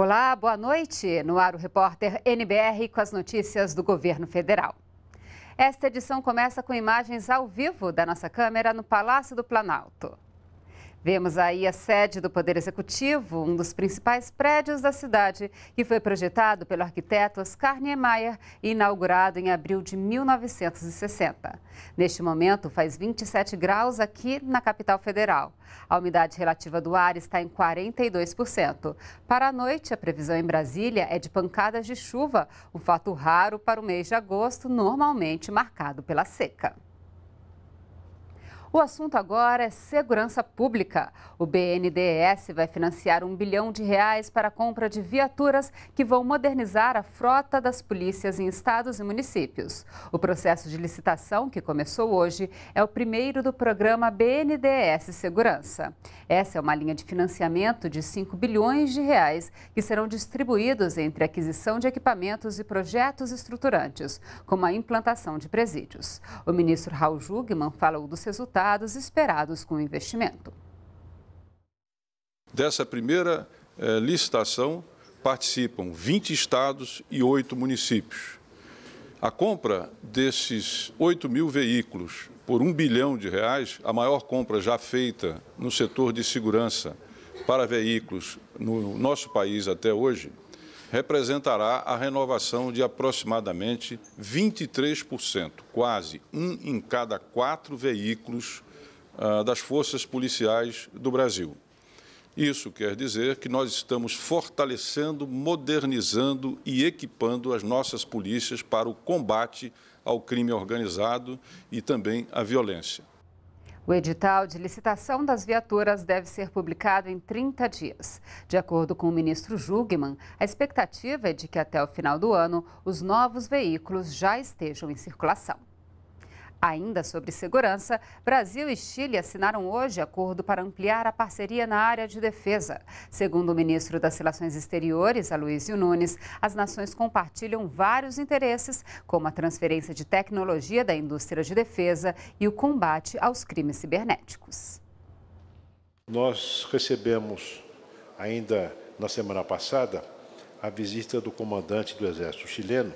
Olá, boa noite. No ar o repórter NBR com as notícias do governo federal. Esta edição começa com imagens ao vivo da nossa câmera no Palácio do Planalto. Vemos aí a sede do Poder Executivo, um dos principais prédios da cidade, que foi projetado pelo arquiteto Oscar Niemeyer e inaugurado em abril de 1960. Neste momento, faz 27 graus aqui na capital federal. A umidade relativa do ar está em 42%. Para a noite, a previsão em Brasília é de pancadas de chuva, um fato raro para o mês de agosto, normalmente marcado pela seca. O assunto agora é segurança pública. O BNDES vai financiar um bilhão de reais para a compra de viaturas que vão modernizar a frota das polícias em estados e municípios. O processo de licitação, que começou hoje, é o primeiro do programa BNDES Segurança. Essa é uma linha de financiamento de 5 bilhões de reais que serão distribuídos entre aquisição de equipamentos e projetos estruturantes, como a implantação de presídios. O ministro Raul Jugman falou dos resultados resultados esperados com o investimento. Dessa primeira eh, licitação participam 20 estados e 8 municípios. A compra desses 8 mil veículos por um bilhão de reais, a maior compra já feita no setor de segurança para veículos no nosso país até hoje, representará a renovação de aproximadamente 23%, quase um em cada quatro veículos ah, das forças policiais do Brasil. Isso quer dizer que nós estamos fortalecendo, modernizando e equipando as nossas polícias para o combate ao crime organizado e também à violência. O edital de licitação das viaturas deve ser publicado em 30 dias. De acordo com o ministro Jugman, a expectativa é de que até o final do ano os novos veículos já estejam em circulação. Ainda sobre segurança, Brasil e Chile assinaram hoje acordo para ampliar a parceria na área de defesa. Segundo o ministro das Relações Exteriores, Aloysio Nunes, as nações compartilham vários interesses, como a transferência de tecnologia da indústria de defesa e o combate aos crimes cibernéticos. Nós recebemos ainda na semana passada a visita do comandante do Exército chileno,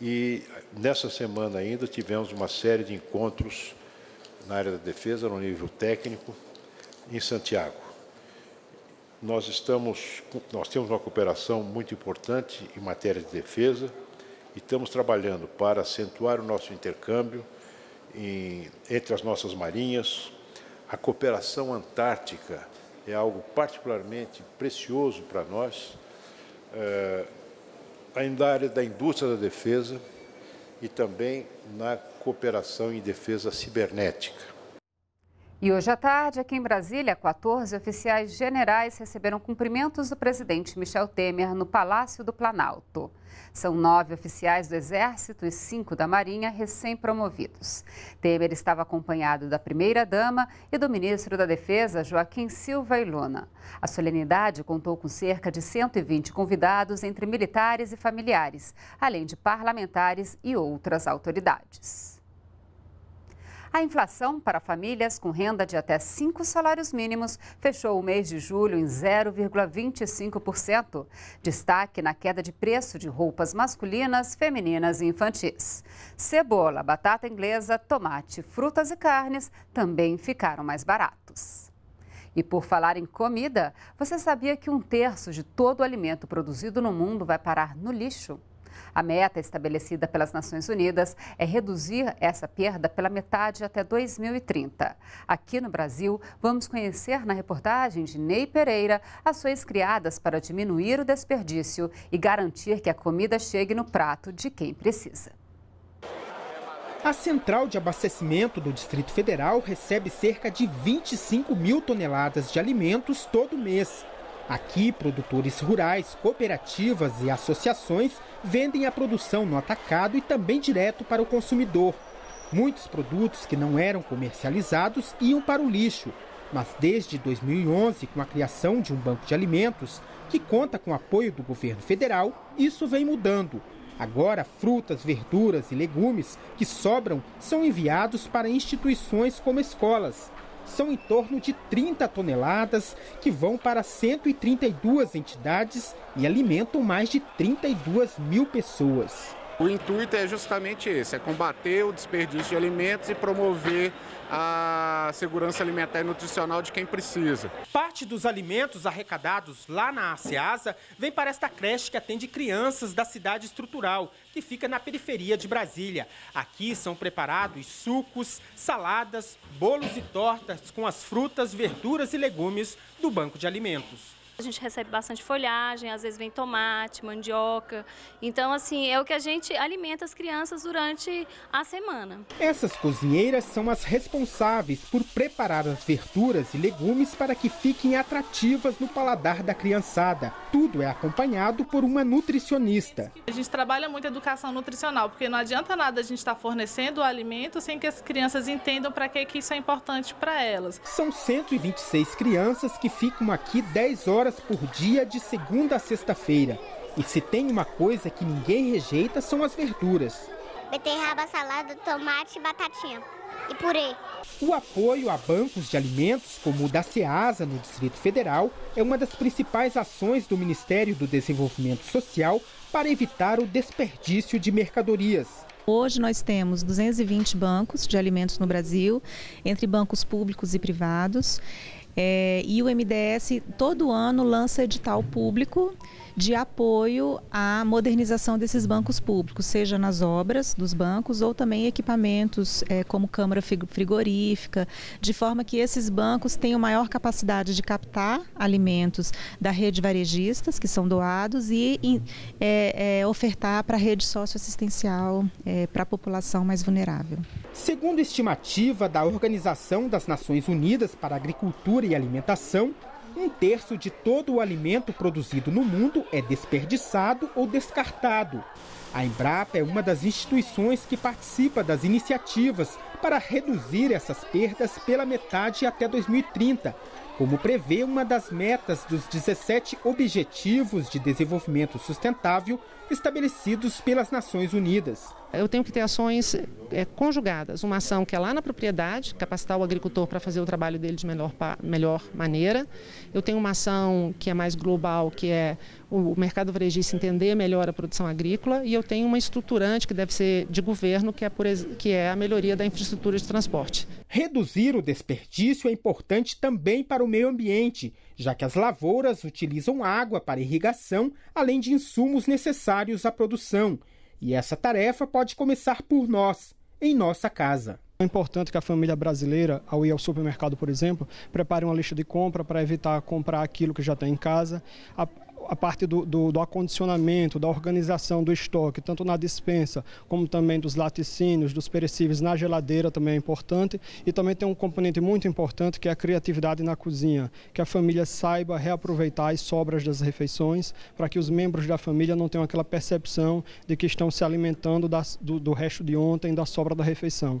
e nessa semana ainda tivemos uma série de encontros na área da defesa, no nível técnico, em Santiago. Nós, estamos, nós temos uma cooperação muito importante em matéria de defesa e estamos trabalhando para acentuar o nosso intercâmbio em, entre as nossas marinhas. A cooperação antártica é algo particularmente precioso para nós. Eh, ainda na área da indústria da defesa e também na cooperação em defesa cibernética. E hoje à tarde, aqui em Brasília, 14 oficiais generais receberam cumprimentos do presidente Michel Temer no Palácio do Planalto. São nove oficiais do Exército e cinco da Marinha recém-promovidos. Temer estava acompanhado da primeira-dama e do ministro da Defesa, Joaquim Silva e Luna. A solenidade contou com cerca de 120 convidados, entre militares e familiares, além de parlamentares e outras autoridades. A inflação para famílias com renda de até cinco salários mínimos fechou o mês de julho em 0,25%. Destaque na queda de preço de roupas masculinas, femininas e infantis. Cebola, batata inglesa, tomate, frutas e carnes também ficaram mais baratos. E por falar em comida, você sabia que um terço de todo o alimento produzido no mundo vai parar no lixo? A meta estabelecida pelas Nações Unidas é reduzir essa perda pela metade até 2030. Aqui no Brasil, vamos conhecer na reportagem de Ney Pereira ações criadas para diminuir o desperdício e garantir que a comida chegue no prato de quem precisa. A central de abastecimento do Distrito Federal recebe cerca de 25 mil toneladas de alimentos todo mês. Aqui, produtores rurais, cooperativas e associações vendem a produção no atacado e também direto para o consumidor. Muitos produtos que não eram comercializados iam para o lixo, mas desde 2011, com a criação de um banco de alimentos, que conta com apoio do governo federal, isso vem mudando. Agora, frutas, verduras e legumes que sobram são enviados para instituições como escolas, são em torno de 30 toneladas, que vão para 132 entidades e alimentam mais de 32 mil pessoas. O intuito é justamente esse, é combater o desperdício de alimentos e promover a segurança alimentar e nutricional de quem precisa. Parte dos alimentos arrecadados lá na Aceasa vem para esta creche que atende crianças da cidade estrutural, que fica na periferia de Brasília. Aqui são preparados sucos, saladas, bolos e tortas com as frutas, verduras e legumes do banco de alimentos. A gente recebe bastante folhagem, às vezes vem tomate, mandioca. Então, assim, é o que a gente alimenta as crianças durante a semana. Essas cozinheiras são as responsáveis por preparar as verduras e legumes para que fiquem atrativas no paladar da criançada. Tudo é acompanhado por uma nutricionista. A gente trabalha muito educação nutricional, porque não adianta nada a gente estar fornecendo o alimento sem que as crianças entendam para que isso é importante para elas. São 126 crianças que ficam aqui 10 horas horas por dia de segunda a sexta-feira. E se tem uma coisa que ninguém rejeita são as verduras. Beterraba, salada, tomate batatinha. E purê. O apoio a bancos de alimentos, como o da SEASA no Distrito Federal, é uma das principais ações do Ministério do Desenvolvimento Social para evitar o desperdício de mercadorias. Hoje nós temos 220 bancos de alimentos no Brasil, entre bancos públicos e privados. É, e o MDS todo ano lança edital público de apoio à modernização desses bancos públicos, seja nas obras dos bancos ou também equipamentos é, como câmara frigorífica, de forma que esses bancos tenham maior capacidade de captar alimentos da rede varejistas que são doados e é, é, ofertar para a rede socioassistencial para a população mais vulnerável. Segundo estimativa da Organização das Nações Unidas para Agricultura e Alimentação, um terço de todo o alimento produzido no mundo é desperdiçado ou descartado. A Embrapa é uma das instituições que participa das iniciativas para reduzir essas perdas pela metade até 2030, como prevê uma das metas dos 17 Objetivos de Desenvolvimento Sustentável estabelecidos pelas Nações Unidas eu tenho que ter ações é, conjugadas. Uma ação que é lá na propriedade, capacitar o agricultor para fazer o trabalho dele de melhor, melhor maneira. Eu tenho uma ação que é mais global, que é o mercado varejista entender melhor a produção agrícola. E eu tenho uma estruturante que deve ser de governo, que é, por, que é a melhoria da infraestrutura de transporte. Reduzir o desperdício é importante também para o meio ambiente, já que as lavouras utilizam água para irrigação, além de insumos necessários à produção. E essa tarefa pode começar por nós, em nossa casa. É importante que a família brasileira, ao ir ao supermercado, por exemplo, prepare uma lista de compra para evitar comprar aquilo que já tem em casa a parte do, do, do, acondicionamento, da organização do estoque, tanto na dispensa como também dos laticínios, dos perecíveis na geladeira também é importante. E também tem um componente muito importante que é a criatividade na cozinha, que a família saiba reaproveitar as sobras das refeições para que os membros da família não tenham aquela percepção de que estão se alimentando das do, do resto de ontem, da sobra da refeição.